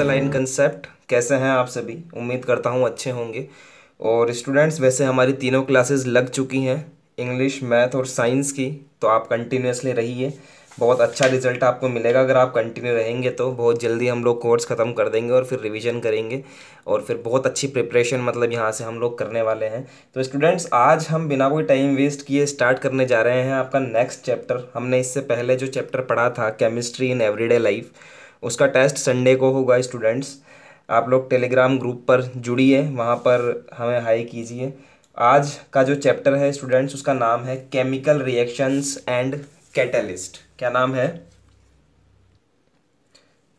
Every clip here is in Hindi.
द लाइन कंसेप्ट कैसे हैं आप सभी उम्मीद करता हूँ अच्छे होंगे और स्टूडेंट्स वैसे हमारी तीनों क्लासेस लग चुकी हैं इंग्लिश मैथ और साइंस की तो आप कंटिन्यूसली रहिए बहुत अच्छा रिजल्ट आपको मिलेगा अगर आप कंटिन्यू रहेंगे तो बहुत जल्दी हम लोग कोर्स ख़त्म कर देंगे और फिर रिविजन करेंगे और फिर बहुत अच्छी प्रिपरेशन मतलब यहाँ से हम लोग करने वाले हैं तो स्टूडेंट्स आज हम बिना कोई टाइम वेस्ट किए स्टार्ट करने जा रहे हैं आपका नेक्स्ट चैप्टर हमने इससे पहले जो चैप्टर पढ़ा था केमिस्ट्री इन एवरीडे लाइफ उसका टेस्ट संडे को होगा स्टूडेंट्स आप लोग टेलीग्राम ग्रुप पर जुड़िए वहाँ पर हमें हाई कीजिए आज का जो चैप्टर है स्टूडेंट्स उसका नाम है केमिकल रिएक्शंस एंड कैटलिस्ट क्या नाम है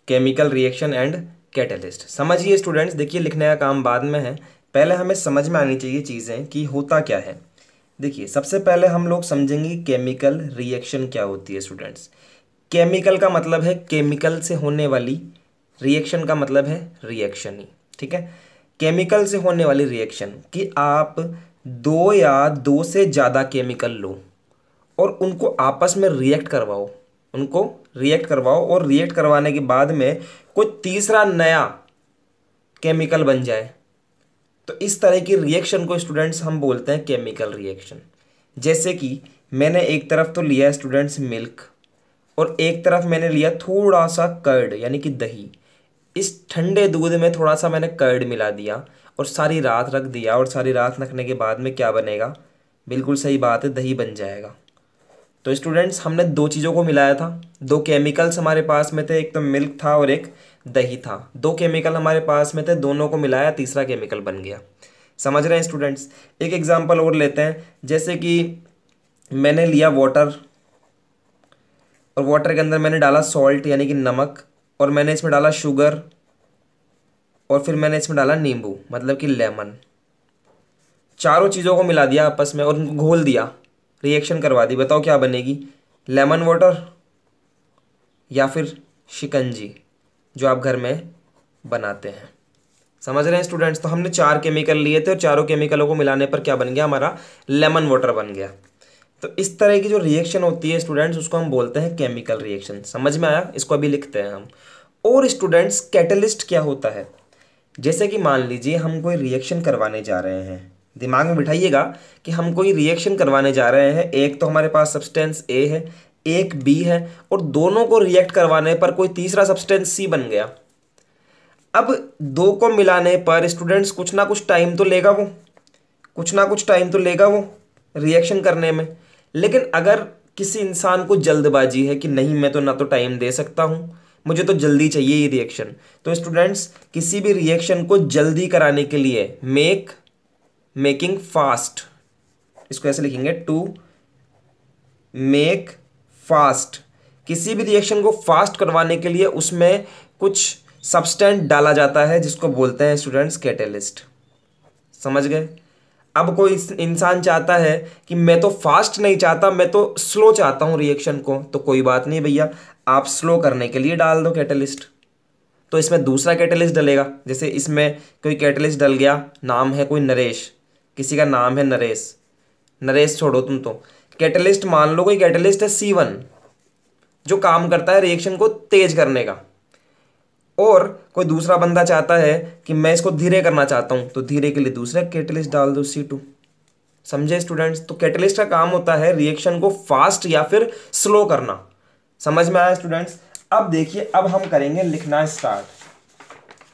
केमिकल रिएक्शन एंड कैटलिस्ट समझिए स्टूडेंट्स देखिए लिखने का काम बाद में है पहले हमें समझ में आनी चाहिए चीज़ें कि होता क्या है देखिए सबसे पहले हम लोग समझेंगे केमिकल रिएक्शन क्या होती है स्टूडेंट्स केमिकल का मतलब है केमिकल से होने वाली रिएक्शन का मतलब है रिएक्शन ही ठीक है केमिकल से होने वाली रिएक्शन कि आप दो या दो से ज़्यादा केमिकल लो और उनको आपस में रिएक्ट करवाओ उनको रिएक्ट करवाओ और रिएक्ट करवाने के बाद में कोई तीसरा नया केमिकल बन जाए तो इस तरह की रिएक्शन को स्टूडेंट्स हम बोलते हैं केमिकल रिएक्शन जैसे कि मैंने एक तरफ तो लिया स्टूडेंट्स मिल्क और एक तरफ मैंने लिया थोड़ा सा कर्ड यानी कि दही इस ठंडे दूध में थोड़ा सा मैंने कर्ड मिला दिया और सारी रात रख दिया और सारी रात रखने के बाद में क्या बनेगा बिल्कुल सही बात है दही बन जाएगा तो स्टूडेंट्स हमने दो चीज़ों को मिलाया था दो केमिकल्स हमारे पास में थे एक तो मिल्क था और एक दही था दो केमिकल हमारे पास में थे दोनों को मिलाया तीसरा केमिकल बन गया समझ रहे हैं स्टूडेंट्स एक एग्ज़ाम्पल और लेते हैं जैसे कि मैंने लिया वाटर और वाटर के अंदर मैंने डाला सॉल्ट यानी कि नमक और मैंने इसमें डाला शुगर और फिर मैंने इसमें डाला नींबू मतलब कि लेमन चारों चीज़ों को मिला दिया आपस में और उनको घोल दिया रिएक्शन करवा दी बताओ क्या बनेगी लेमन वाटर या फिर शिकंजी जो आप घर में बनाते हैं समझ रहे हैं स्टूडेंट्स तो हमने चार केमिकल लिए थे और चारों केमिकलों को मिलाने पर क्या बन गया हमारा लेमन वाटर बन गया तो इस तरह की जो रिएक्शन होती है स्टूडेंट्स उसको हम बोलते हैं केमिकल रिएक्शन समझ में आया इसको अभी लिखते हैं हम और स्टूडेंट्स कैटलिस्ट क्या होता है जैसे कि मान लीजिए हम कोई रिएक्शन करवाने जा रहे हैं दिमाग में बिठाइएगा कि हम कोई रिएक्शन करवाने जा रहे हैं एक तो हमारे पास सब्सटेंस ए है एक बी है और दोनों को रिएक्ट करवाने पर कोई तीसरा सब्सटेंस सी बन गया अब दो को मिलाने पर स्टूडेंट्स कुछ ना कुछ टाइम तो लेगा वो कुछ ना कुछ टाइम तो लेगा वो रिएक्शन करने में लेकिन अगर किसी इंसान को जल्दबाजी है कि नहीं मैं तो ना तो टाइम दे सकता हूँ मुझे तो जल्दी चाहिए ये रिएक्शन तो स्टूडेंट्स किसी भी रिएक्शन को जल्दी कराने के लिए मेक मेकिंग फास्ट इसको ऐसे लिखेंगे टू मेक फास्ट किसी भी रिएक्शन को फास्ट करवाने के लिए उसमें कुछ सब्सटेंट डाला जाता है जिसको बोलते हैं स्टूडेंट्स कैटेलिस्ट समझ गए अब कोई इंसान चाहता है कि मैं तो फास्ट नहीं चाहता मैं तो स्लो चाहता हूँ रिएक्शन को तो कोई बात नहीं भैया आप स्लो करने के लिए डाल दो कैटलिस्ट तो इसमें दूसरा कैटलिस्ट डलेगा जैसे इसमें कोई कैटलिस्ट डल गया नाम है कोई नरेश किसी का नाम है नरेश नरेश छोड़ो तुम तो कैटलिस्ट मान लो कोई कैटलिस्ट है सी वन जो काम करता है रिएक्शन को तेज करने का और कोई दूसरा बंदा चाहता है कि मैं इसको धीरे करना चाहता हूँ तो धीरे के लिए दूसरा कैटलिस्ट डाल दो सी टू समझे स्टूडेंट्स तो कैटलिस्ट का काम होता है रिएक्शन को फास्ट या फिर स्लो करना समझ में आया स्टूडेंट्स अब देखिए अब हम करेंगे लिखना स्टार्ट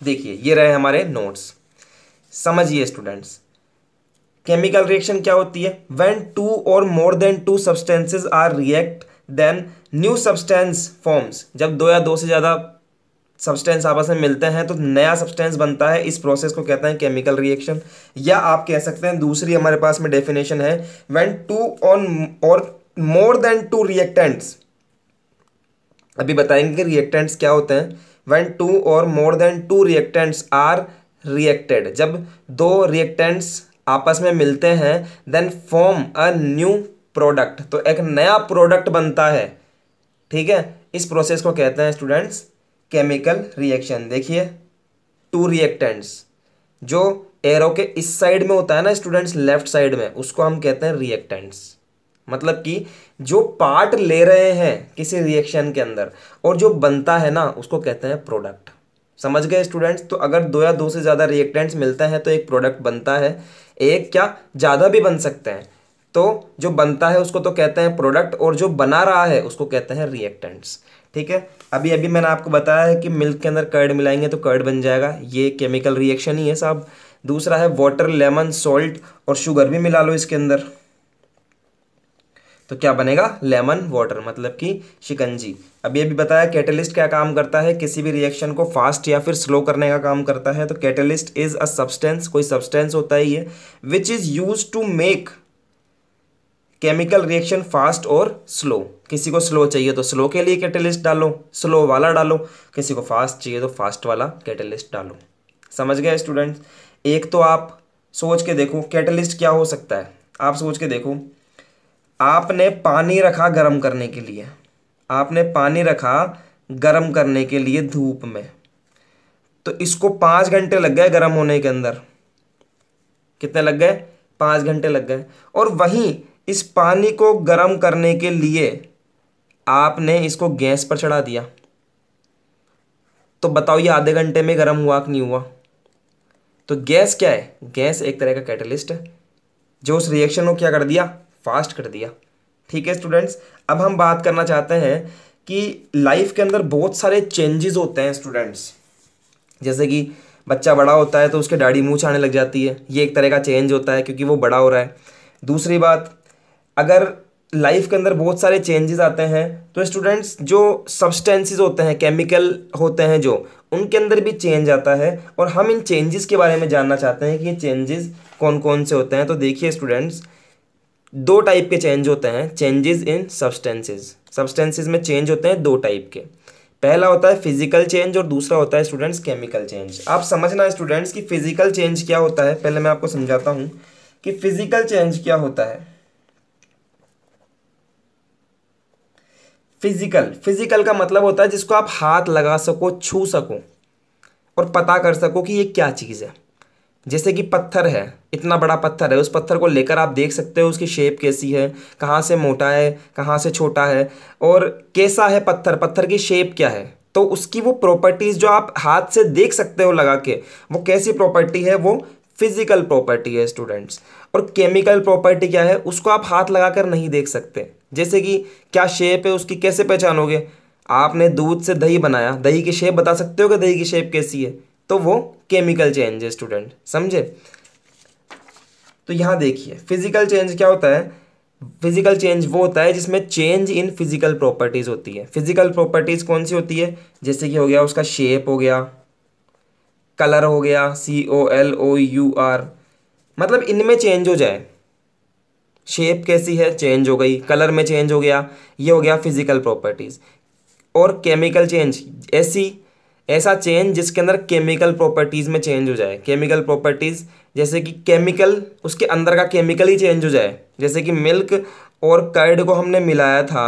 देखिए ये रहे हमारे नोट्स समझिए स्टूडेंट्स केमिकल रिएक्शन क्या होती है when two or more than two substances are react then new substance forms जब दो या दो से ज़्यादा सब्सटेंस आपस में मिलते हैं तो नया सब्सटेंस बनता है इस प्रोसेस को कहते हैं केमिकल रिएक्शन या आप कह सकते हैं दूसरी हमारे पास में डेफिनेशन है व्हेन टू ऑन और मोर देन टू रिएक्टेंट्स अभी बताएंगे कि रिएक्टेंट्स क्या होते हैं when two or more than two reactants are reacted जब दो रिएक्टेंट्स आपस में मिलते हैं then form a new product तो एक नया प्रोडक्ट बनता है ठीक है इस प्रोसेस को कहते हैं स्टूडेंट्स केमिकल रिएक्शन देखिए टू रिएक्टेंट्स जो एरो के इस साइड में होता है ना स्टूडेंट्स लेफ्ट साइड में उसको हम कहते हैं रिएक्टेंट्स मतलब कि जो पार्ट ले रहे हैं किसी रिएक्शन के अंदर और जो बनता है ना उसको कहते हैं प्रोडक्ट समझ गए स्टूडेंट्स तो अगर दो या दो से ज़्यादा रिएक्टेंट्स मिलते हैं तो एक प्रोडक्ट बनता है एक क्या ज़्यादा भी बन सकते हैं तो जो बनता है उसको तो कहते हैं प्रोडक्ट और जो बना रहा है उसको कहते हैं रिएक्टेंट्स ठीक है अभी अभी मैंने आपको बताया है कि मिल्क के अंदर कर्ड मिलाएंगे तो कर्ड बन जाएगा ये केमिकल रिएक्शन ही है साहब दूसरा है वाटर लेमन सॉल्ट और शुगर भी मिला लो इसके अंदर तो क्या बनेगा लेमन वाटर मतलब कि शिकंजी अभी अभी बताया कैटलिस्ट क्या काम करता है किसी भी रिएक्शन को फास्ट या फिर स्लो करने का काम करता है तो कैटलिस्ट इज अ सब्सटेंस कोई सब्सटेंस होता ही है which is use to make chemical reaction fast और स्लो किसी को स्लो चाहिए तो स्लो के लिए कैटलिस्ट डालो स्लो वाला डालो किसी को फास्ट चाहिए तो फास्ट वाला कैटलिस्ट डालो समझ गए स्टूडेंट्स एक तो आप सोच के देखो कैटलिस्ट क्या हो सकता है आप सोच के देखो आपने पानी रखा गर्म करने के लिए आपने पानी रखा गर्म करने के लिए धूप में तो इसको पाँच घंटे लग गए गर्म होने के अंदर कितने लग गए पाँच घंटे लग गए और वहीं इस पानी को गर्म करने के लिए आपने इसको गैस पर चढ़ा दिया तो बताओ ये आधे घंटे में गर्म हुआ कि नहीं हुआ तो गैस क्या है गैस एक तरह का कैटलिस्ट है जो उस रिएक्शन को क्या कर दिया फास्ट कर दिया ठीक है स्टूडेंट्स अब हम बात करना चाहते हैं कि लाइफ के अंदर बहुत सारे चेंजेस होते हैं स्टूडेंट्स जैसे कि बच्चा बड़ा होता है तो उसके डैडी मुँह आने लग जाती है ये एक तरह का चेंज होता है क्योंकि वो बड़ा हो रहा है दूसरी बात अगर लाइफ के अंदर बहुत सारे चेंजेस आते हैं तो स्टूडेंट्स जो सब्सटेंसेस होते हैं केमिकल होते हैं जो उनके अंदर भी चेंज आता है और हम इन चेंजेस के बारे में जानना चाहते हैं कि ये चेंजेस कौन कौन से होते हैं तो देखिए स्टूडेंट्स दो टाइप के चेंज होते हैं चेंजेस इन सब्सटेंसेस सब्सटेंसेज में चेंज होते हैं दो टाइप के पहला होता है फिजिकल चेंज और दूसरा होता है स्टूडेंट्स केमिकल चेंज आप समझना स्टूडेंट्स कि फिजिकल चेंज क्या होता है पहले मैं आपको समझाता हूँ कि फिजिकल चेंज क्या होता है फिजिकल फिजिकल का मतलब होता है जिसको आप हाथ लगा सको छू सको और पता कर सको कि ये क्या चीज़ है जैसे कि पत्थर है इतना बड़ा पत्थर है उस पत्थर को लेकर आप देख सकते हो उसकी शेप कैसी है कहाँ से मोटा है कहाँ से छोटा है और कैसा है पत्थर पत्थर की शेप क्या है तो उसकी वो प्रॉपर्टीज़ जो आप हाथ से देख सकते हो लगा के वो कैसी प्रॉपर्टी है वो फिजिकल प्रॉपर्टी है स्टूडेंट्स और केमिकल प्रॉपर्टी क्या है उसको आप हाथ लगाकर नहीं देख सकते जैसे कि क्या शेप है उसकी कैसे पहचानोगे आपने दूध से दही बनाया दही की शेप बता सकते हो कि दही की शेप कैसी है तो वो केमिकल चेंज है स्टूडेंट समझे तो यहाँ देखिए फिजिकल चेंज क्या होता है फिजिकल चेंज वो होता है जिसमें चेंज इन फिजिकल प्रॉपर्टीज़ होती है फिजिकल प्रॉपर्टीज़ कौन सी होती है जैसे कि हो गया उसका शेप हो गया कलर हो गया C O L O U R मतलब इनमें चेंज हो जाए शेप कैसी है चेंज हो गई कलर में चेंज हो गया ये हो गया फिजिकल प्रॉपर्टीज़ और केमिकल चेंज ऐसी ऐसा चेंज जिसके अंदर केमिकल प्रॉपर्टीज़ में चेंज हो जाए केमिकल प्रॉपर्टीज़ जैसे कि केमिकल उसके अंदर का केमिकल ही चेंज हो जाए जैसे कि मिल्क और कर्ड को हमने मिलाया था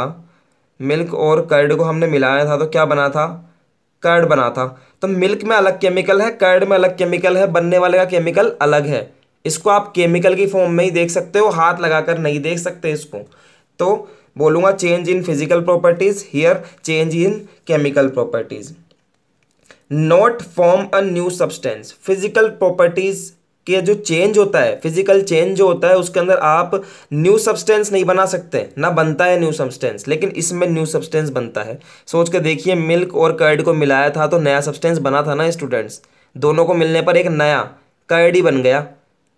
मिल्क और कर्ड को हमने मिलाया था तो क्या बना था कर्ड बना था तो मिल्क में अलग केमिकल है कर्ड में अलग केमिकल है बनने वाले का केमिकल अलग है इसको आप केमिकल की फॉर्म में ही देख सकते हो हाथ लगाकर नहीं देख सकते इसको तो बोलूँगा change in physical properties here change in chemical properties not form a new substance physical properties कि जो चेंज होता है फिजिकल चेंज जो होता है उसके अंदर आप न्यू सब्सटेंस नहीं बना सकते ना बनता है न्यू सब्सटेंस लेकिन इसमें न्यू सब्सटेंस बनता है सोच के देखिए मिल्क और कर्ड को मिलाया था तो नया सब्सटेंस बना था ना स्टूडेंट्स दोनों को मिलने पर एक नया कर्ड ही बन गया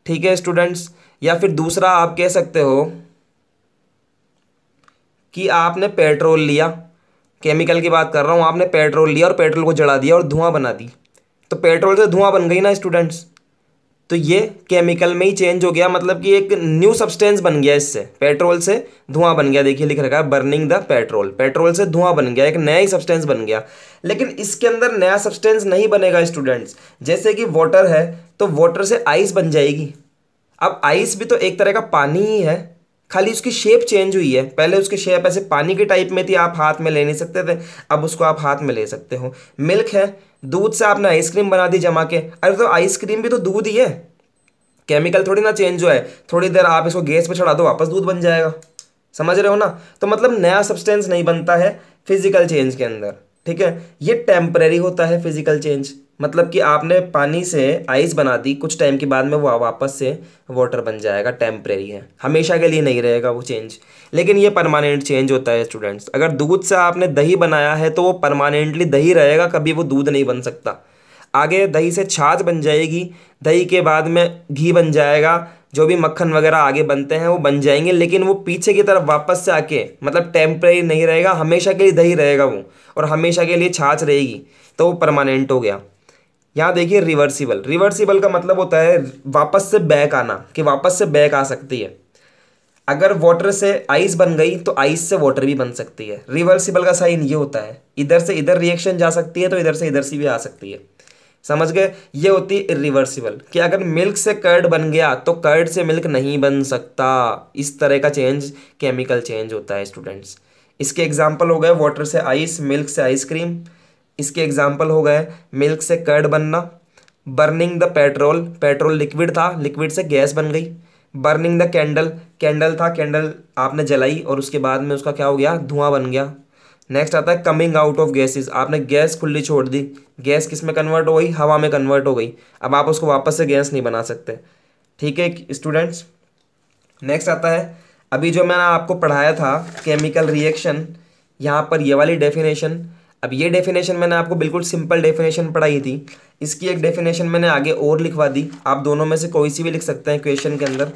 ठीक है स्टूडेंट्स या फिर दूसरा आप कह सकते हो कि आपने पेट्रोल लिया केमिकल की बात कर रहा हूँ आपने पेट्रोल लिया और पेट्रोल को जला दिया और धुआं बना दी तो पेट्रोल से धुआं बन गई ना स्टूडेंट्स तो ये केमिकल में ही चेंज हो गया मतलब कि एक न्यू सब्सटेंस बन गया इससे पेट्रोल से धुआं बन गया देखिए लिख रखा है बर्निंग द पेट्रोल पेट्रोल से धुआं बन गया एक नया ही सब्सटेंस बन गया लेकिन इसके अंदर नया सब्सटेंस नहीं बनेगा स्टूडेंट्स जैसे कि वाटर है तो वाटर से आइस बन जाएगी अब आइस भी तो एक तरह का पानी ही है खाली उसकी शेप चेंज हुई है पहले उसकी शेप ऐसे पानी के टाइप में थी आप हाथ में ले नहीं सकते थे अब उसको आप हाथ में ले सकते हो मिल्क है दूध से आपने आइसक्रीम बना दी जमा के अरे तो आइसक्रीम भी तो दूध ही है केमिकल थोड़ी ना चेंज हुआ है थोड़ी देर आप इसको गैस पर चढ़ा दो वापस दूध बन जाएगा समझ रहे हो ना तो मतलब नया सब्सटेंस नहीं बनता है फिजिकल चेंज के अंदर ठीक है ये टेम्परेरी होता है फिजिकल चेंज मतलब कि आपने पानी से आइस बना दी कुछ टाइम के बाद में वो वापस से वाटर बन जाएगा टेम्प्रेरी है हमेशा के लिए नहीं रहेगा वो चेंज लेकिन ये परमानेंट चेंज होता है स्टूडेंट्स अगर दूध से आपने दही बनाया है तो वो परमानेंटली दही रहेगा कभी वो दूध नहीं बन सकता आगे दही से छाछ बन जाएगी दही के बाद में घी बन जाएगा जो भी मक्खन वगैरह आगे बनते हैं वो बन जाएंगे लेकिन वो पीछे की तरफ वापस से आके मतलब टेम्प्रेरी नहीं रहेगा हमेशा के लिए दही रहेगा वो और हमेशा के लिए छाछ रहेगी तो वो परमानेंट हो गया यहाँ देखिए रिवर्सिबल रिवर्सिबल का मतलब होता है वापस से बैक आना कि वापस से बैक आ सकती है अगर वाटर से आइस बन गई तो आइस से वाटर भी बन सकती है रिवर्सिबल का साइन ये होता है इधर से इधर रिएक्शन जा सकती है तो इधर से इधर से भी आ सकती है समझ गए ये होती है रिवर्सिबल कि अगर मिल्क से कर्ड बन गया तो कर्ड से मिल्क नहीं बन सकता इस तरह का चेंज केमिकल चेंज होता है स्टूडेंट्स इसके एग्जाम्पल हो गए वाटर से आइस मिल्क से आइसक्रीम इसके एग्जाम्पल हो गए मिल्क से कर्ड बनना burning the petrol petrol liquid था लिक्विड से गैस बन गई बर्निंग द कैंडल कैंडल था कैंडल आपने जलाई और उसके बाद में उसका क्या हो गया धुआं बन गया नेक्स्ट आता है कमिंग आउट ऑफ गैसेस आपने गैस खुली छोड़ दी गैस किस में कन्वर्ट हो गई हवा में कन्वर्ट हो गई अब आप उसको वापस से गैस नहीं बना सकते ठीक है स्टूडेंट्स नेक्स्ट आता है अभी जो मैंने आपको पढ़ाया था केमिकल रिएक्शन यहाँ पर ये वाली डेफिनेशन अब ये डेफिनेशन मैंने आपको बिल्कुल सिंपल डेफिनेशन पढ़ाई थी इसकी एक डेफिनेशन मैंने आगे और लिखवा दी आप दोनों में से कोई सी भी लिख सकते हैं क्वेश्चन के अंदर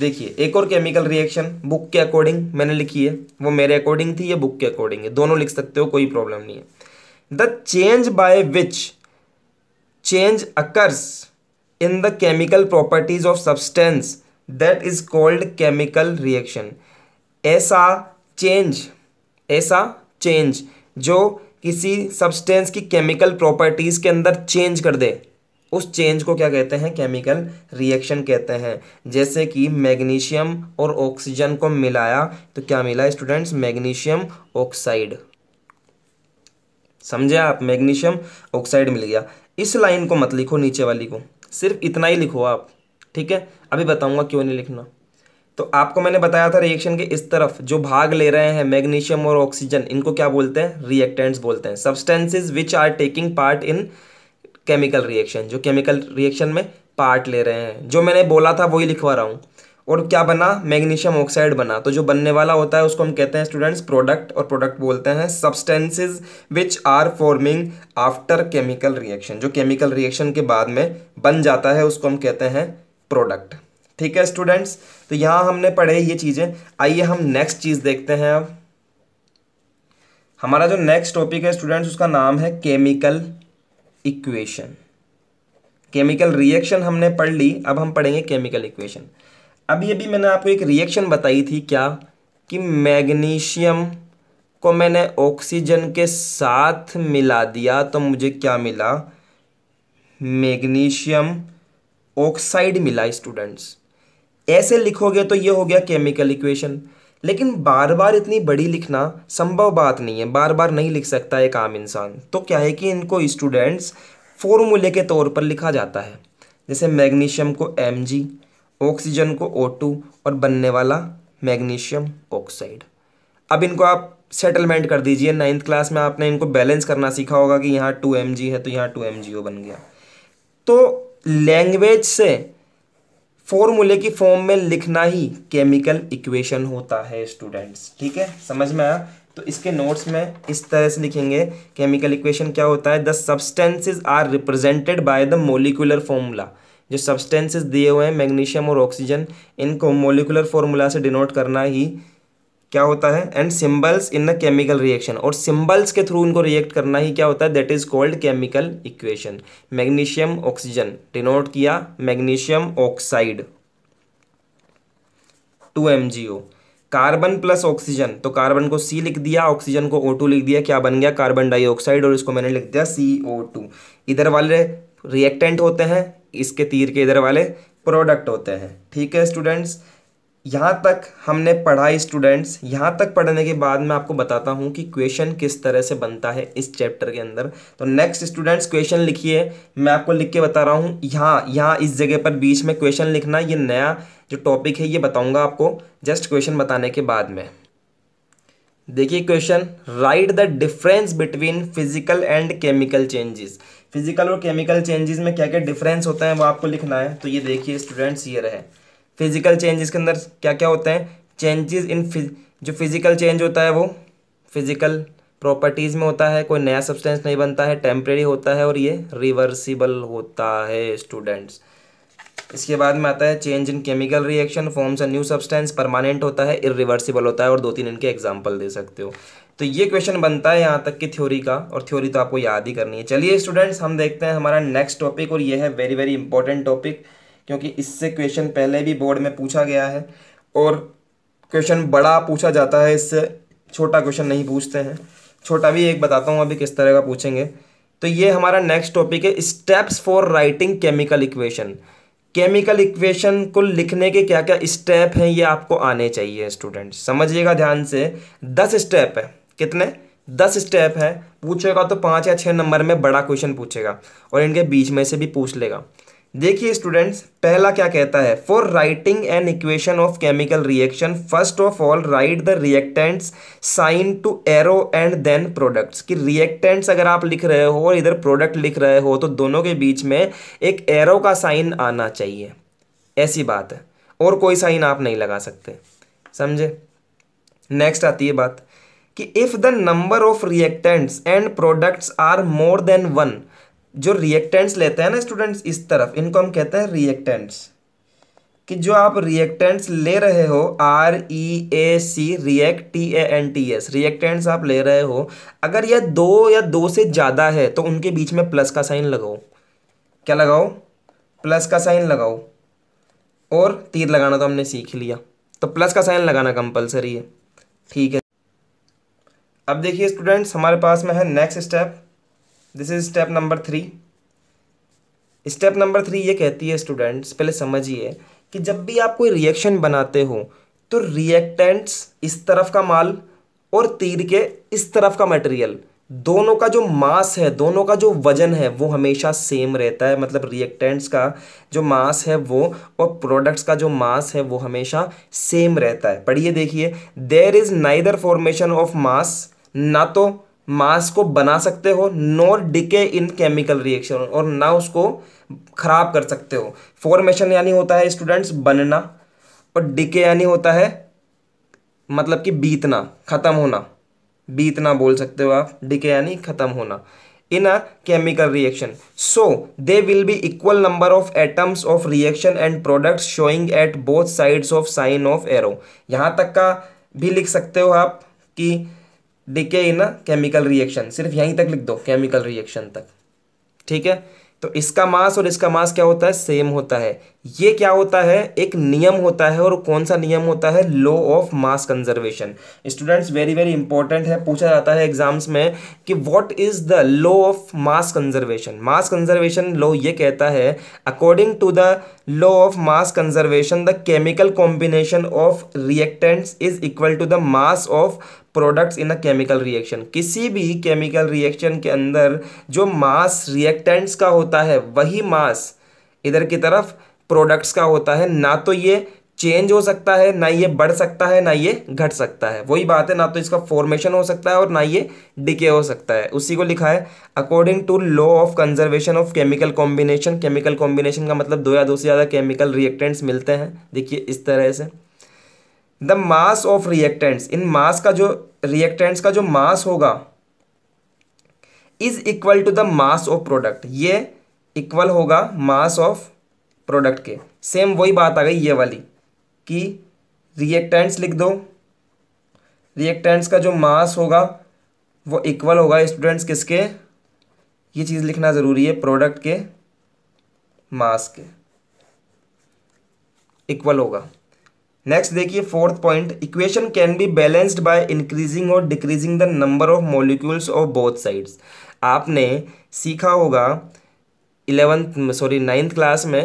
देखिए एक और केमिकल रिएक्शन बुक के अकॉर्डिंग मैंने लिखी है वो मेरे अकॉर्डिंग थी या बुक के अकॉर्डिंग है दोनों लिख सकते हो कोई प्रॉब्लम नहीं है the change by which change occurs in the chemical properties of substance that is called chemical reaction ऐसा चेंज ऐसा चेंज जो किसी सब्सटेंस की केमिकल प्रॉपर्टीज़ के अंदर चेंज कर दे उस चेंज को क्या कहते हैं केमिकल रिएक्शन कहते हैं जैसे कि मैग्नीशियम और ऑक्सीजन को मिलाया तो क्या मिला स्टूडेंट्स मैग्नीशियम ऑक्साइड समझे आप मैग्नीशियम ऑक्साइड मिल गया इस लाइन को मत लिखो नीचे वाली को सिर्फ इतना ही लिखो आप ठीक है अभी बताऊंगा क्यों नहीं लिखना तो आपको मैंने बताया था रिएक्शन के इस तरफ जो भाग ले रहे हैं मैग्नीशियम और ऑक्सीजन इनको क्या बोलते हैं रिएक्टेंट्स बोलते हैं substances which are taking part in chemical reaction जो केमिकल रिएक्शन में पार्ट ले रहे हैं जो मैंने बोला था वही लिखवा रहा हूँ और क्या बना मैग्नीशियम ऑक्साइड बना तो जो बनने वाला होता है उसको हम कहते हैं स्टूडेंट्स प्रोडक्ट और प्रोडक्ट बोलते हैं substances which are forming after chemical reaction जो केमिकल रिएक्शन के बाद में बन जाता है उसको हम कहते हैं प्रोडक्ट ठीक है स्टूडेंट्स तो यहां हमने पढ़े ये चीज़ें आइए हम नेक्स्ट चीज़ देखते हैं अब हमारा जो नेक्स्ट टॉपिक है स्टूडेंट्स उसका नाम है केमिकल इक्वेशन केमिकल रिएक्शन हमने पढ़ ली अब हम पढ़ेंगे केमिकल इक्वेशन अभी अभी मैंने आपको एक रिएक्शन बताई थी क्या कि मैग्नीशियम को मैंने ऑक्सीजन के साथ मिला दिया तो मुझे क्या मिला मैग्नीशियम ऑक्साइड मिला स्टूडेंट्स ऐसे लिखोगे तो ये हो गया केमिकल इक्वेशन लेकिन बार बार इतनी बड़ी लिखना संभव बात नहीं है बार बार नहीं लिख सकता एक आम इंसान तो क्या है कि इनको स्टूडेंट्स फॉर्मूले के तौर पर लिखा जाता है जैसे मैग्नीशियम को एम ऑक्सीजन को ओ और बनने वाला मैग्नीशियम ऑक्साइड अब इनको आप सेटलमेंट कर दीजिए नाइन्थ क्लास में आपने इनको बैलेंस करना सीखा होगा कि यहाँ टू एम है तो यहाँ टू एम बन गया तो लैंग्वेज से फॉर्मूले की फॉर्म में लिखना ही केमिकल इक्वेशन होता है स्टूडेंट्स ठीक है समझ में आया तो इसके नोट्स में इस तरह से लिखेंगे केमिकल इक्वेशन क्या होता है the substances are represented by the molecular formula जो सब्सटेंसेस दिए हुए हैं मैग्नीशियम और ऑक्सीजन इनको मोलिकुलर फॉर्मूला से डिनोट करना ही क्या होता है and symbols in the chemical reaction और सिंबल्स के थ्रू उनको रिएक्ट करना ही क्या होता है that is called chemical equation magnesium oxygen denote किया magnesium oxide two carbon plus oxygen तो कार्बन को सी लिख दिया ऑक्सीजन को ओ टू लिख दिया क्या बन गया कार्बन डाइऑक्साइड और इसको मैंने लिख दिया सी ओ टू इधर वाले रिएक्टेंट होते हैं इसके तीर के इधर वाले प्रोडक्ट होते हैं ठीक है स्टूडेंट्स यहाँ तक हमने पढ़ा स्टूडेंट्स यहाँ तक पढ़ने के बाद मैं आपको बताता हूँ कि क्वेश्चन किस तरह से बनता है इस चैप्टर के अंदर तो नेक्स्ट स्टूडेंट्स क्वेश्चन लिखिए मैं आपको लिख के बता रहा हूँ यहाँ यहाँ इस जगह पर बीच में क्वेश्चन लिखना ये नया जो टॉपिक है ये बताऊँगा आपको जस्ट क्वेश्चन बताने के बाद में देखिए question write the difference between physical and chemical changes physical और केमिकल चेंजेस में क्या क्या डिफरेंस होता है वो आपको लिखना है तो ये देखिए स्टूडेंट्स ये रहे फिजिकल चेंजेस के अंदर क्या क्या होते हैं चेंजेस इन फिज जो फिजिकल चेंज होता है वो फिजिकल प्रॉपर्टीज़ में होता है कोई नया सब्सटेंस नहीं बनता है टेम्प्रेरी होता है और ये रिवर्सिबल होता है स्टूडेंट्स इसके बाद में आता है change in chemical reaction forms a new substance permanent होता है इरिवर्सिबल होता है और दो तीन इनके एग्जाम्पल दे सकते हो तो ये क्वेश्चन बनता है यहाँ तक की थ्योरी का और थ्योरी तो आपको याद ही करनी है चलिए स्टूडेंट्स हम देखते हैं हमारा नेक्स्ट टॉपिक और ये है वेरी वेरी इंपॉर्टेंट टॉपिक क्योंकि इससे क्वेश्चन पहले भी बोर्ड में पूछा गया है और क्वेश्चन बड़ा पूछा जाता है इससे छोटा क्वेश्चन नहीं पूछते हैं छोटा भी एक बताता हूँ अभी किस तरह का पूछेंगे तो ये हमारा नेक्स्ट टॉपिक है steps for writing chemical equation chemical equation को लिखने के क्या क्या स्टेप हैं ये आपको आने चाहिए स्टूडेंट समझिएगा ध्यान से दस स्टेप है कितने दस स्टेप है पूछेगा तो पाँच या छः नंबर में बड़ा क्वेश्चन पूछेगा और इनके बीच में से भी पूछ लेगा देखिए स्टूडेंट्स पहला क्या कहता है for writing an equation of chemical reaction first of all write the reactants sign to arrow and then products कि रिएक्टेंट्स अगर आप लिख रहे हो और इधर प्रोडक्ट लिख रहे हो तो दोनों के बीच में एक एरो का साइन आना चाहिए ऐसी बात है और कोई साइन आप नहीं लगा सकते समझे नेक्स्ट आती है बात कि if the number of reactants and products are more than one जो रिएक्टेंट्स लेते हैं ना स्टूडेंट्स इस तरफ इनको हम कहते हैं रिएक्टेंट्स कि जो आप रिएक्टेंट्स ले रहे हो R E A C react T A N T S reactants आप ले रहे हो अगर यह दो या दो से ज़्यादा है तो उनके बीच में प्लस का साइन लगाओ क्या लगाओ प्लस का साइन लगाओ और तीर लगाना तो हमने सीख लिया तो प्लस का साइन लगाना कंपलसरी है ठीक है अब देखिए स्टूडेंट्स हमारे पास में है next step this is step number three step number three ये कहती है स्टूडेंट्स पहले समझिए कि जब भी आप कोई रिएक्शन बनाते हो तो रिएक्टेंट्स इस तरफ का माल और तीर के इस तरफ का मटेरियल दोनों का जो मास है दोनों का जो वजन है वो हमेशा सेम रहता है मतलब रिएक्टेंट्स का जो मास है वो और प्रोडक्ट्स का जो मास है वो हमेशा सेम रहता है पढ़िए देखिए there is neither formation of mass ना तो मास को बना सकते हो nor decay in chemical reaction और ना उसको खराब कर सकते हो फॉर्मेशन यानी होता है स्टूडेंट्स बनना और डिके यानी होता है मतलब कि बीतना ख़त्म होना बीतना बोल सकते हो आप डिके यानी ख़त्म होना in a chemical reaction so they will be equal number of atoms of reaction and products showing at both sides of sign of arrow यहाँ तक का भी लिख सकते हो आप कि डिके इन केमिकल रिएक्शन सिर्फ यहीं तक लिख दो केमिकल रिएक्शन तक ठीक है तो इसका मास और इसका मास क्या होता है सेम होता है ये क्या होता है एक नियम होता है और कौन सा नियम होता है law of mass conservation students very very important है पूछा जाता है एग्जाम्स में कि what is the law of mass conservation mass conservation law ये कहता है according to the law of mass conservation the chemical combination of reactants is equal to the mass of products in a chemical reaction किसी भी केमिकल रिएक्शन के अंदर जो मास रिएक्टेंट्स का होता है वही मास इधर की तरफ प्रोडक्ट्स का होता है ना तो ये चेंज हो सकता है ना ये बढ़ सकता है ना ये घट सकता है वही बात है ना तो इसका फॉर्मेशन हो सकता है और ना ये डिके हो सकता है उसी को लिखा है according to law of conservation of chemical combination chemical combination का मतलब दो या दो से ज़्यादा केमिकल रिएक्टेंट्स मिलते हैं देखिए इस तरह से the mass of reactants in mass का जो रिएक्टेंट्स का जो मास होगा is equal to the mass of product ये इक्वल होगा मास ऑफ प्रोडक्ट के सेम वही बात आ गई ये वाली कि रिएक्टेंट्स लिख दो रिएक्टेंट्स का जो मास होगा वो इक्वल होगा स्टूडेंट्स किसके ये चीज़ लिखना ज़रूरी है प्रोडक्ट के मास के इक्वल होगा नेक्स्ट देखिए fourth point equation can be balanced by increasing और decreasing the number of molecules of both sides आपने सीखा होगा इलेवंथ सॉरी नाइन्थ क्लास में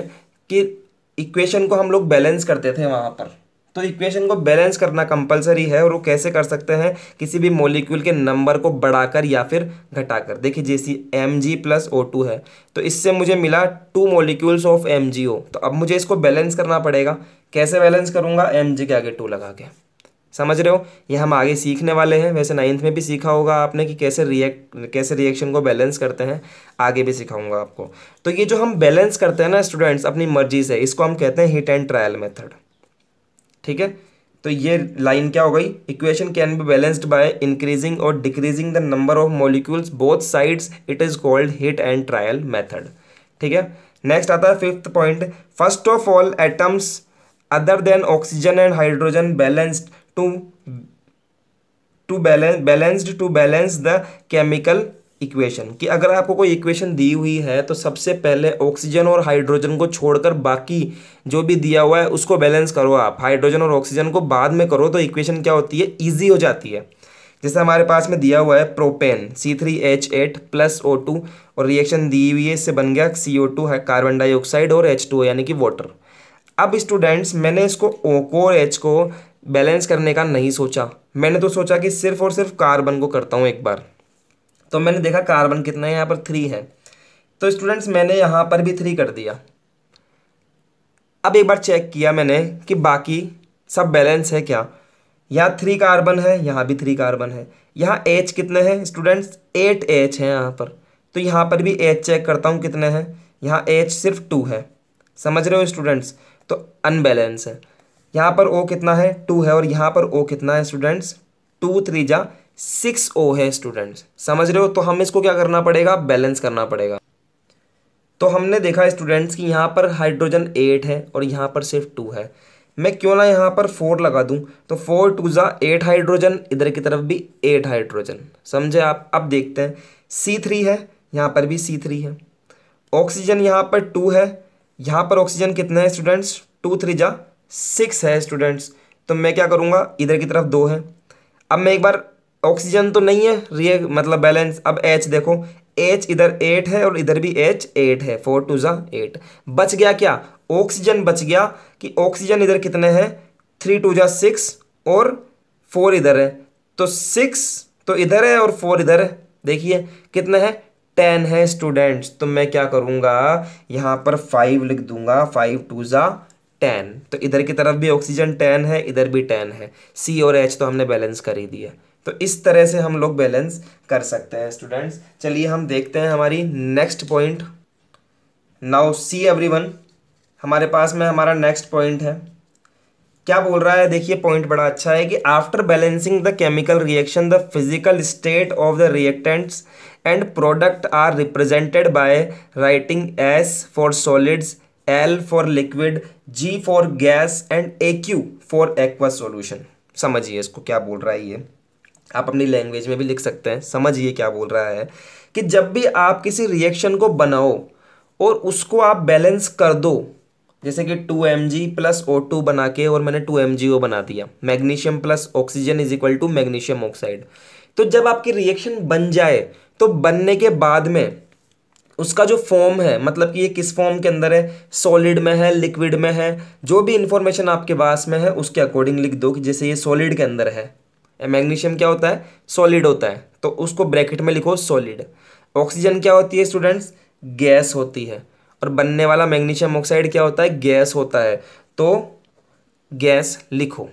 कि इक्वेशन को हम लोग बैलेंस करते थे वहाँ पर तो इक्वेशन को बैलेंस करना कंपलसरी है और वो कैसे कर सकते हैं किसी भी मोलिक्यूल के नंबर को बढ़ाकर या फिर घटाकर देखिए जैसे M G plus O two है तो इससे मुझे मिला two molecules of M G O तो अब मुझे इसको बैलेंस करना पड़ेगा कैसे बैलेंस करूँगा एम जी के आगे टू लगा के समझ रहे हो ये हम आगे सीखने वाले हैं वैसे नाइन्थ में भी सीखा होगा आपने कि कैसे रिएक्ट कैसे रिएक्शन को बैलेंस करते हैं आगे भी सिखाऊंगा आपको तो ये जो हम बैलेंस करते हैं ना स्टूडेंट्स अपनी मर्जी से इसको हम कहते हैं हिट एंड ट्रायल मेथड ठीक है तो ये लाइन क्या हो गई equation can be balanced by increasing और decreasing the number of molecules both sides it is called hit and trial method ठीक है नेक्स्ट आता है fifth point first of all atoms other than oxygen and hydrogen balanced to to balance balanced to balance the chemical equation कि अगर आपको कोई इक्वेशन दी हुई है तो सबसे पहले ऑक्सीजन और हाइड्रोजन को छोड़कर बाकी जो भी दिया हुआ है उसको बैलेंस करो आप हाइड्रोजन और ऑक्सीजन को बाद में करो तो इक्वेशन क्या होती है ईजी हो जाती है जैसे हमारे पास में दिया हुआ है propane C three H eight plus O two और रिएक्शन दी हुई है इससे बन गया सी ओ टू है कार्बन डाइऑक्साइड और एच टू यानी कि वाटर अब स्टूडेंट्स मैंने इसको ओ को और एच को बैलेंस करने का नहीं सोचा मैंने तो सोचा कि सिर्फ और सिर्फ कार्बन को करता हूँ एक बार तो मैंने देखा कार्बन कितना है यहाँ पर थ्री है तो स्टूडेंट्स मैंने यहाँ पर भी थ्री कर दिया अब एक बार चेक किया मैंने कि बाकी सब बैलेंस है क्या यहाँ थ्री कार्बन है यहाँ भी थ्री कार्बन है यहाँ एच कितने हैं स्टूडेंट्स एट एच हैं यहाँ पर तो यहाँ पर भी एच चेक करता हूँ कितने हैं यहाँ एच सिर्फ टू है समझ रहे हो स्टूडेंट्स तो अनबैलेंस है यहाँ पर ओ कितना है टू है और यहाँ पर ओ कितना है स्टूडेंट्स टू थ्री जा सिक्स ओ है स्टूडेंट्स समझ रहे हो तो हम इसको क्या करना पड़ेगा बैलेंस करना पड़ेगा तो हमने देखा स्टूडेंट्स कि यहाँ पर हाइड्रोजन एट है और यहाँ पर सिर्फ टू है मैं क्यों ना यहाँ पर फोर लगा दूँ तो फोर टू ज़ा एट हाइड्रोजन इधर की तरफ भी एट हाइड्रोजन समझे आप अब देखते हैं सी थ्री है यहाँ पर भी सी थ्री है ऑक्सीजन यहाँ पर टू है यहाँ पर ऑक्सीजन कितना है स्टूडेंट्स टू थ्री जा सिक्स है स्टूडेंट्स तो मैं क्या करूँगा इधर की तरफ दो है अब मैं एक बार ऑक्सीजन तो नहीं है रिए मतलब बैलेंस अब एच देखो एच इधर एट है और इधर भी एच एट है फोर टू ज़ा एट बच गया क्या ऑक्सीजन बच गया कि ऑक्सीजन इधर कितने हैं थ्री टू ज़ा सिक्स और फोर इधर है तो सिक्स तो इधर है और फोर इधर है देखिए कितने हैं टेन है स्टूडेंट्स तो मैं क्या करूँगा यहाँ पर फाइव लिख दूंगा फाइव टू ज़ा टेन तो इधर की तरफ भी ऑक्सीजन टेन है इधर भी टेन है सी और एच तो हमने बैलेंस कर ही दिया तो इस तरह से हम लोग बैलेंस कर सकते हैं स्टूडेंट्स चलिए हम देखते हैं हमारी next point now see everyone हमारे पास में हमारा नेक्स्ट पॉइंट है क्या बोल रहा है देखिए पॉइंट बड़ा अच्छा है कि after balancing the chemical reaction the physical state of the reactants and product are represented by writing S for solids L for liquid G for gas and A Q for aqua solution समझिए इसको क्या बोल रहा है ये आप अपनी लैंग्वेज में भी लिख सकते हैं समझिए क्या बोल रहा है कि जब भी आप किसी रिएक्शन को बनाओ और उसको आप बैलेंस कर दो जैसे कि two M G plus O two बना के और मैंने टू एम जी ओ बना दिया magnesium plus oxygen is equal to magnesium oxide तो जब आपकी रिएक्शन बन जाए तो बनने के बाद में उसका जो फॉर्म है मतलब कि ये किस फॉर्म के अंदर है सॉलिड में है लिक्विड में है जो भी इंफॉर्मेशन आपके पास में है उसके अकॉर्डिंग लिख दो कि जैसे ये सॉलिड के अंदर है मैग्नीशियम क्या होता है सॉलिड होता है तो उसको ब्रैकेट में लिखो सॉलिड ऑक्सीजन क्या होती है स्टूडेंट्स गैस होती है और बनने वाला मैग्नीशियम ऑक्साइड क्या होता है गैस होता है तो गैस लिखो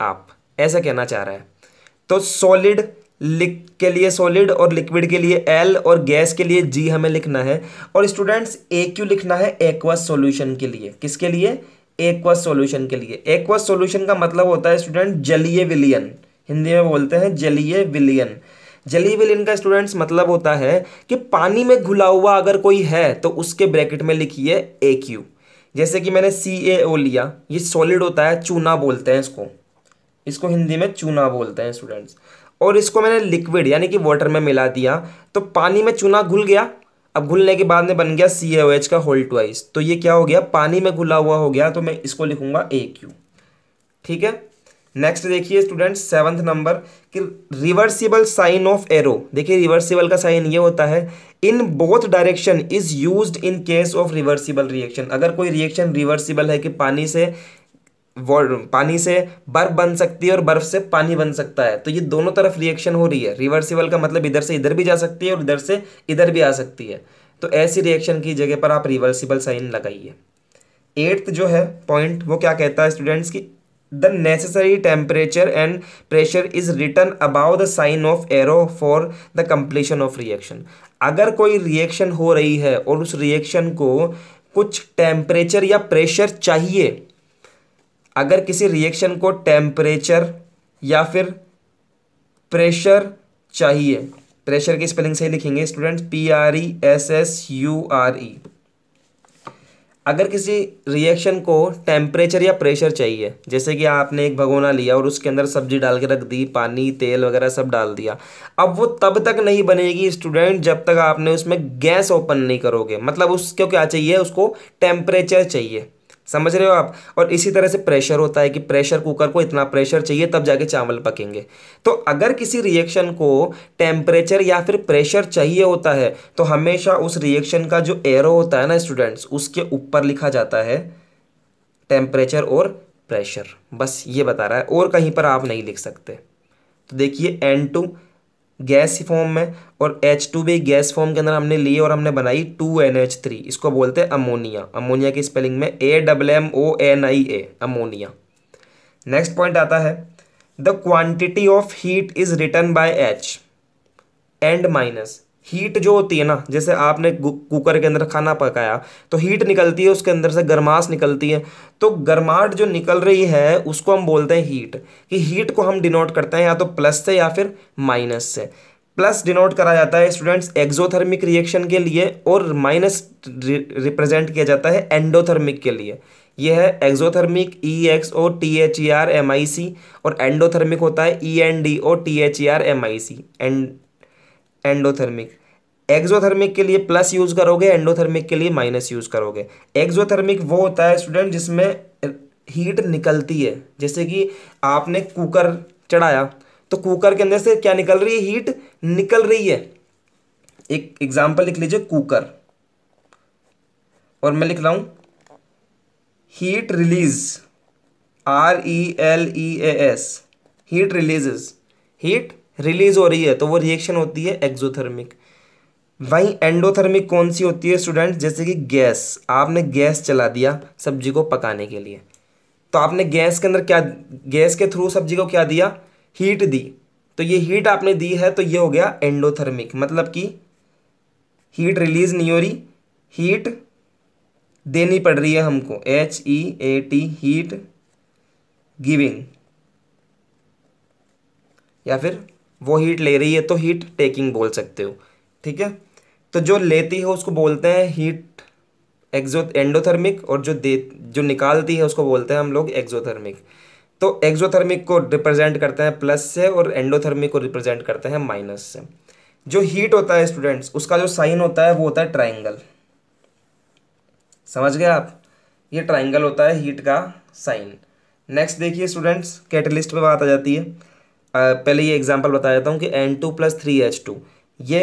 आप ऐसा कहना चाह रहा है तो सॉलिड लिक के लिए सॉलिड और लिक्विड के लिए एल और गैस के लिए जी हमें लिखना है और स्टूडेंट्स ए क्यू लिखना है एक्वा सॉल्यूशन के लिए किसके लिए एक्वा सॉल्यूशन के लिए एक्वा सॉल्यूशन का मतलब होता है स्टूडेंट जलीय विलियन हिंदी में बोलते हैं जलीय विलियन जलीय विलियन का स्टूडेंट्स मतलब होता है कि पानी में घुला हुआ अगर कोई है तो उसके ब्रैकेट में लिखिए ए क्यू जैसे कि मैंने सी ए ओ लिया ये सॉलिड होता है चूना बोलते हैं इसको इसको हिंदी में चूना बोलते हैं स्टूडेंट्स और इसको मैंने लिक्विड यानी कि वाटर में मिला दिया तो पानी में चूना घुल गया अब घुलने के बाद में बन गया सी ओ एच का होल ट्वाइस तो ये क्या हो गया पानी में घुला हुआ हो गया तो मैं इसको लिखूंगा ए क्यू ठीक है नेक्स्ट देखिए स्टूडेंट सेवन्थ नंबर कि रिवर्सिबल साइन ऑफ एरो देखिए रिवर्सिबल का साइन ये होता है in both direction is used in case of reversible reaction अगर कोई रिएक्शन रिवर्सिबल है कि पानी से पानी से बर्फ बन सकती है और बर्फ से पानी बन सकता है तो ये दोनों तरफ रिएक्शन हो रही है रिवर्सिबल का मतलब इधर से इधर भी जा सकती है और इधर से इधर भी आ सकती है तो ऐसी रिएक्शन की जगह पर आप रिवर्सिबल साइन लगाइए एट्थ जो है पॉइंट वो क्या कहता है स्टूडेंट्स की the necessary temperature and pressure is written above the sign of arrow for the completion of reaction अगर कोई रिएक्शन हो रही है और उस रिएक्शन को कुछ टेम्परेचर या प्रेशर चाहिए अगर किसी रिएक्शन को टेम्परेचर या फिर प्रेशर चाहिए प्रेशर की स्पेलिंग से लिखेंगे students P R E S S U R E अगर किसी रिएक्शन को टेम्परेचर या प्रेशर चाहिए जैसे कि आपने एक भगोना लिया और उसके अंदर सब्जी डाल के रख दी पानी तेल वगैरह सब डाल दिया अब वो तब तक नहीं बनेगी स्टूडेंट जब तक आपने उसमें गैस ओपन नहीं करोगे मतलब उसको क्या चाहिए उसको टेम्परेचर चाहिए समझ रहे हो आप और इसी तरह से प्रेशर होता है कि प्रेशर कुकर को इतना प्रेशर चाहिए तब जाके चावल पकेंगे तो अगर किसी रिएक्शन को टेम्परेचर या फिर प्रेशर चाहिए होता है तो हमेशा उस रिएक्शन का जो एरो होता है ना स्टूडेंट्स उसके ऊपर लिखा जाता है टेम्परेचर और प्रेशर बस ये बता रहा है और कहीं पर आप नहीं लिख सकते तो देखिए एन टू गैस फॉर्म में और एच टू भी गैस फॉर्म के अंदर हमने लिए और हमने बनाई टू एन एच थ्री इसको बोलते हैं अमोनिया अमोनिया की स्पेलिंग में A double M O N I A ammonia next point आता है the quantity of heat is written by H and minus heat जो होती है ना जैसे आपने कुकर के अंदर खाना पकाया तो हीट निकलती है उसके अंदर से गर्माश निकलती है तो गर्माहट जो निकल रही है उसको हम बोलते हैं हीट कि हीट को हम डिनोट करते हैं या तो प्लस से या फिर माइनस से प्लस डिनोट करा जाता है स्टूडेंट्स एक्जोथर्मिक रिएक्शन के लिए और माइनस रिप्रेजेंट किया जाता है एंडोथर्मिक के लिए यह है exothermic E e X O T H E R M I C e और एंडोथर्मिक होता है E N D O T H E R M I C and endothermic exothermic के लिए प्लस यूज करोगे एंडोथर्मिक के लिए माइनस यूज करोगे एक्सोथर्मिक वो होता है स्टूडेंट जिसमें हीट निकलती है जैसे कि आपने कुकर चढ़ाया तो कुकर के अंदर से क्या निकल रही है हीट निकल रही है एक एग्जाम्पल लिख लीजिए कुकर और मैं लिख रहा हूं heat release R E L E A S heat releases heat release हो रही है तो वो रिएक्शन होती है एक्जोथर्मिक वहीं एंडोथर्मिक कौन सी होती है स्टूडेंट जैसे कि गैस आपने गैस चला दिया सब्जी को पकाने के लिए तो आपने गैस के अंदर क्या गैस के थ्रू सब्जी को क्या दिया हीट दी तो ये हीट आपने दी है तो ये हो गया एंडोथर्मिक मतलब कि हीट रिलीज नहीं हो रही हीट देनी पड़ रही है हमको H E A T heat giving या फिर वो हीट ले रही है तो हीट टेकिंग बोल सकते हो ठीक है तो जो लेती है उसको बोलते हैं हीट एक्जो एंडोथर्मिक और जो दे जो निकालती है उसको बोलते हैं हम लोग एक्जोथर्मिक तो एक्जोथर्मिक को रिप्रेजेंट करते हैं प्लस से और एंडोथर्मिक को रिप्रेजेंट करते हैं माइनस से जो हीट होता है स्टूडेंट्स उसका जो साइन होता है वो होता है ट्राइंगल समझ गए आप ये ट्राइंगल होता है हीट का साइन नेक्स्ट देखिए स्टूडेंट्स कैटलिस्ट पर बात आ जाती है पहले ये एग्जाम्पल बता देता हूँ कि N two plus three H two ये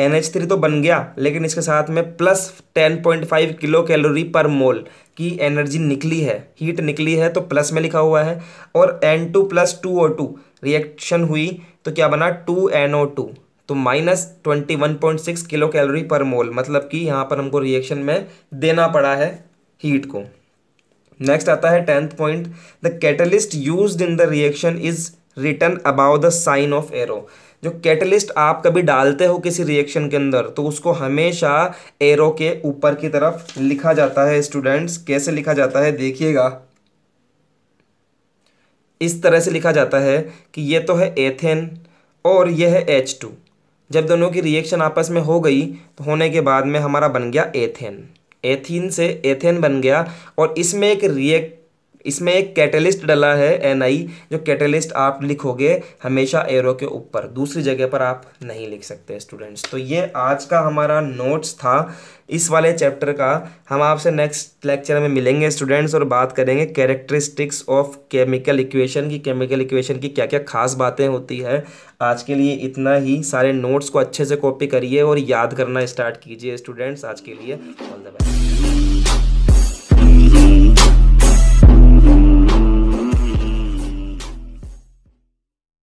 एन एच थ्री तो बन गया लेकिन इसके साथ में plus ten point five kilo calorie पर मोल की एनर्जी निकली है हीट निकली है तो प्लस में लिखा हुआ है और N two plus two O two reaction हुई तो क्या बना टू एन ओ टू तो minus twenty one point six kilo calorie पर मोल मतलब कि यहाँ पर हमको रिएक्शन में देना पड़ा है हीट को नेक्स्ट आता है tenth point the catalyst use in the reaction is written above the sign of arrow जो कैटलिस्ट आप कभी डालते हो किसी रिएक्शन के अंदर तो उसको हमेशा एरो के ऊपर की तरफ लिखा जाता है स्टूडेंट्स कैसे लिखा जाता है देखिएगा इस तरह से लिखा जाता है कि ये तो है एथेन और यह है एच टू जब दोनों की रिएक्शन आपस में हो गई तो होने के बाद में हमारा बन गया एथेन एथीन से एथेन बन गया और इसमें एक रिएक्ट इसमें एक कैटलिस्ट डला है एन आई जो कैटलिस्ट आप लिखोगे हमेशा एरो के ऊपर दूसरी जगह पर आप नहीं लिख सकते स्टूडेंट्स तो ये आज का हमारा नोट्स था इस वाले चैप्टर का हम आपसे नेक्स्ट लेक्चर में मिलेंगे स्टूडेंट्स और बात करेंगे कैरेक्टरिस्टिक्स ऑफ केमिकल इक्वेशन की केमिकल इक्वेशन की क्या क्या खास बातें होती है आज के लिए इतना ही सारे नोट्स को अच्छे से कॉपी करिए और याद करना स्टार्ट कीजिए स्टूडेंट्स आज के लिए ऑल द बेस्ट